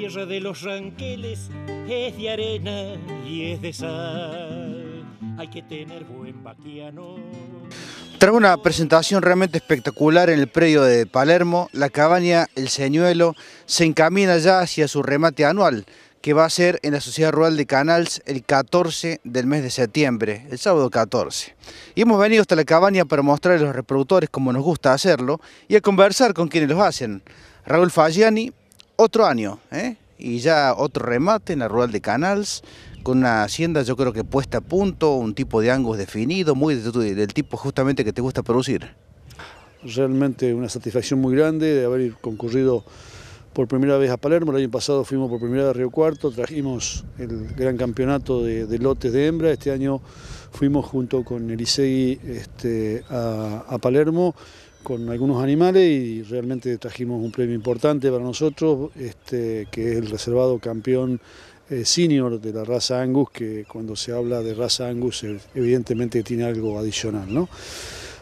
tierra de los ranqueles es de arena y es de sal. Hay que tener buen vaquiano. Tras una presentación realmente espectacular en el predio de Palermo, la cabaña El Señuelo se encamina ya hacia su remate anual, que va a ser en la Sociedad Rural de Canals el 14 del mes de septiembre, el sábado 14. Y hemos venido hasta la cabaña para mostrar a los reproductores cómo nos gusta hacerlo y a conversar con quienes los hacen. Raúl Fagiani, otro año, ¿eh? y ya otro remate en la rural de Canals, con una hacienda yo creo que puesta a punto, un tipo de angus definido, muy del tipo justamente que te gusta producir. Realmente una satisfacción muy grande de haber concurrido por primera vez a Palermo, el año pasado fuimos por primera vez a Río Cuarto, trajimos el gran campeonato de, lotes de hembra, este año fuimos junto con Elisei este, a Palermo con algunos animales y realmente trajimos un premio importante para nosotros, este, que es el reservado campeón eh, senior de la raza Angus, que cuando se habla de raza Angus eh, evidentemente tiene algo adicional. ¿no?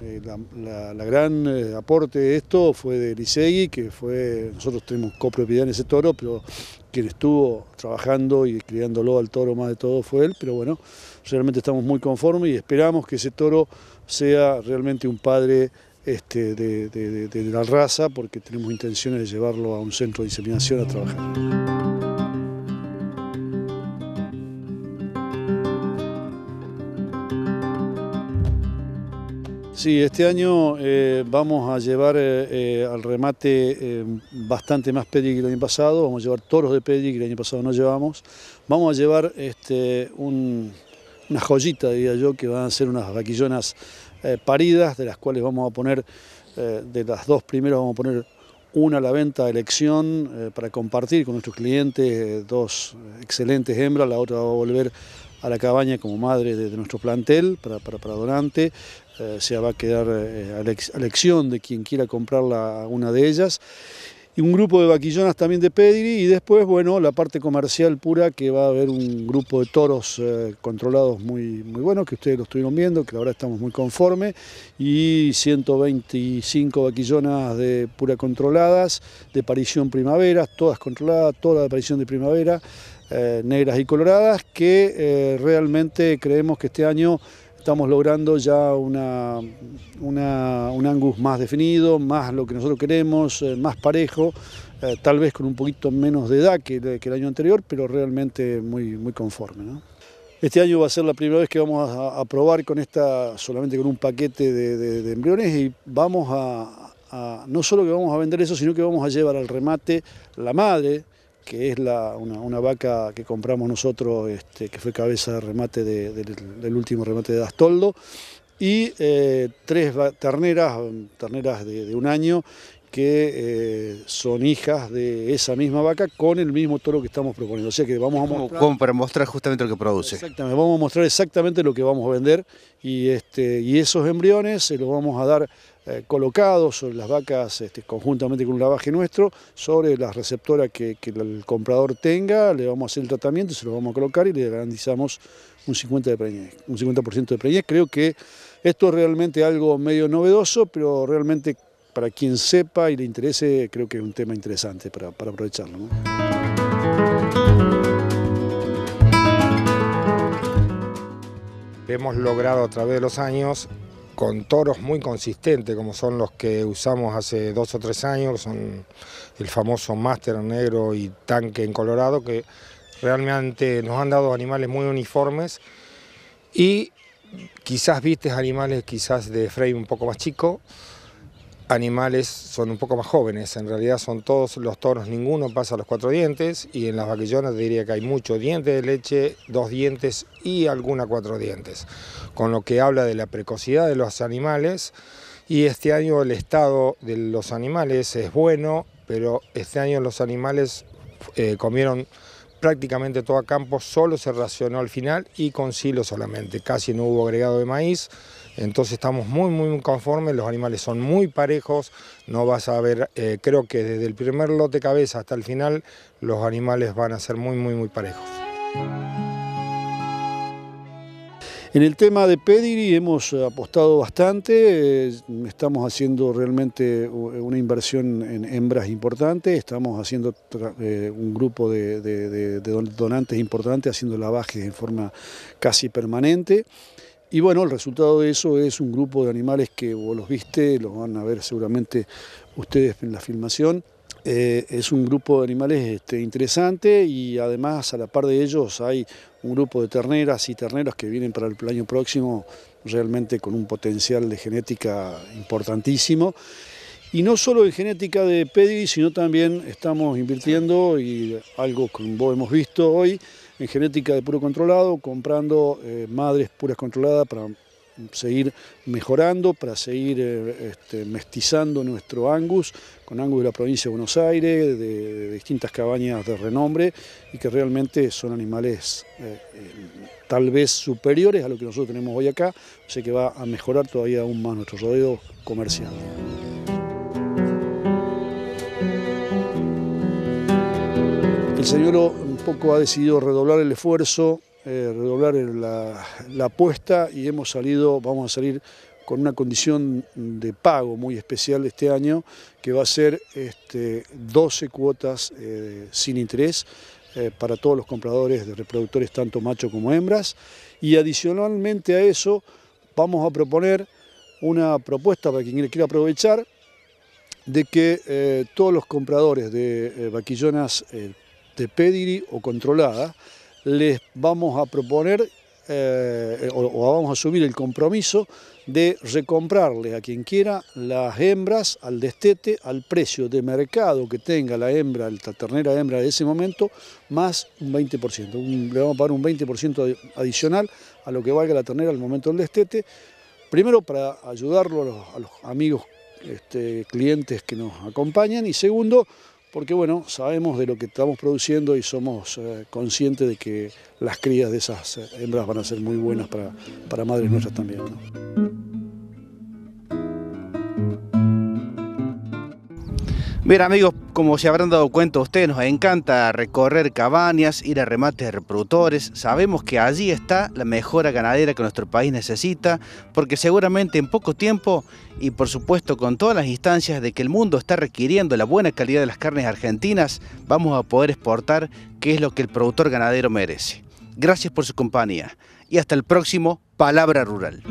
Eh, la, gran aporte de esto fue de Lisegui, que fue, nosotros tenemos copropiedad en ese toro, pero quien estuvo trabajando y criándolo al toro más de todo fue él, pero bueno, realmente estamos muy conformes y esperamos que ese toro sea realmente un padre este, de, la raza porque tenemos intenciones de llevarlo a un centro de inseminación a trabajar. Sí, este año eh, vamos a llevar eh, eh, al remate bastante más pedigree que el año pasado, vamos a llevar toros de pedigree que el año pasado no llevamos, vamos a llevar este, una joyita, diría yo, que van a ser unas vaquillonas eh, paridas, de las cuales vamos a poner, eh, de las dos primeras vamos a poner una a la venta a elección eh, para compartir con nuestros clientes, dos excelentes hembras, la otra va a volver a la cabaña como madre de, nuestro plantel para, para, para donante, se va a quedar a elección de quien quiera comprarla una de ellas un grupo de vaquillonas también de Pedri y después, bueno, la parte comercial pura que va a haber un grupo de toros eh, controlados muy, muy buenos, que ustedes lo estuvieron viendo, que ahora estamos muy conformes, y 125 vaquillonas de pura controladas, de aparición primavera, todas controladas, todas de aparición de primavera, eh, negras y coloradas, que eh, realmente creemos que este año estamos logrando ya una, un Angus más definido, más lo que nosotros queremos, eh, más parejo, eh, tal vez con un poquito menos de edad que, el año anterior, pero realmente muy, muy conforme. Este año va a ser la primera vez que vamos a, probar con esta, solamente con un paquete de, embriones y vamos a, no solo que vamos a vender eso, sino que vamos a llevar al remate la madre que es la, una, vaca que compramos nosotros, este, que fue cabeza de remate del, último remate de Astoldo, y eh, tres terneras, terneras de, un año, que eh, son hijas de esa misma vaca con el mismo toro que estamos proponiendo. O sea que vamos a mostrar... para mostrar justamente lo que produce. Exactamente, vamos a mostrar exactamente lo que vamos a vender y, este, y esos embriones se los vamos a dar eh, colocados sobre las vacas este, conjuntamente con un lavaje nuestro, sobre las receptoras que, el comprador tenga, le vamos a hacer el tratamiento, se los vamos a colocar y le garantizamos un 50% de preñez. Un 50 de preñez. Creo que esto es realmente algo medio novedoso, pero realmente para quien sepa y le interese, creo que es un tema interesante para, aprovecharlo. Hemos logrado a través de los años con toros muy consistentes, como son los que usamos hace dos o tres años, son el famoso máster negro y tanque en Colorado, que realmente nos han dado animales muy uniformes y quizás vistes animales quizás de frame un poco más chico, animales son un poco más jóvenes, en realidad son todos los toros, ninguno pasa los cuatro dientes y en las vaquillonas diría que hay mucho diente de leche, dos dientes y alguna cuatro dientes, con lo que habla de la precocidad de los animales y este año el estado de los animales es bueno, pero este año los animales eh, comieron prácticamente todo a campo, solo se racionó al final y con silo solamente, casi no hubo agregado de maíz, entonces estamos muy, muy conformes, los animales son muy parejos, no vas a ver, eh, creo que desde el primer lote cabeza hasta el final, los animales van a ser muy, muy, muy parejos. En el tema de Pediri hemos apostado bastante, eh, estamos haciendo realmente eh, una inversión en hembras importante, estamos haciendo un grupo de, donantes importantes, haciendo lavajes en forma casi permanente. Y bueno, el resultado de eso es un grupo de animales que vos los viste, los van a ver seguramente ustedes en la filmación. Eh, es un grupo de animales este, interesante y además a la par de ellos hay un grupo de terneras y terneros que vienen para el año próximo realmente con un potencial de genética importantísimo. Y no solo en genética de pedi, sino también estamos invirtiendo, y algo que hemos visto hoy, en genética de puro controlado, comprando eh, madres puras controladas para seguir mejorando, para seguir eh, este, mestizando nuestro Angus, con Angus de la provincia de Buenos Aires, de, distintas cabañas de renombre, y que realmente son animales eh, tal vez superiores a lo que nosotros tenemos hoy acá, o sea que va a mejorar todavía aún más nuestro rodeo comercial. señor un poco ha decidido redoblar el esfuerzo, eh, redoblar la, apuesta y hemos salido, vamos a salir con una condición de pago muy especial este año, que va a ser este, 12 cuotas eh, sin interés eh, para todos los compradores de reproductores, tanto machos como hembras. Y adicionalmente a eso vamos a proponer una propuesta para quien quiera aprovechar de que todos los compradores de vaquillonas de este, o controlada, les vamos a proponer eh, o, vamos a asumir el compromiso de recomprarle a quien quiera las hembras al destete al precio de mercado que tenga la hembra, la ternera hembra de ese momento, más un 20%. le vamos a pagar un 20% adicional a lo que valga la ternera al momento del destete, primero para ayudarlo a los, amigos, este, clientes que nos acompañan y segundo porque bueno, sabemos de lo que estamos produciendo y somos eh, conscientes de que las crías de esas hembras van a ser muy buenas para, madres nuestras también. Mira amigos, como se habrán dado cuenta ustedes, nos encanta recorrer cabañas, ir a remates de reproductores. Sabemos que allí está la mejora ganadera que nuestro país necesita, porque seguramente en poco tiempo y por supuesto con todas las instancias de que el mundo está requiriendo la buena calidad de las carnes argentinas, vamos a poder exportar que es lo que el productor ganadero merece. Gracias por su compañía y hasta el próximo Palabra Rural.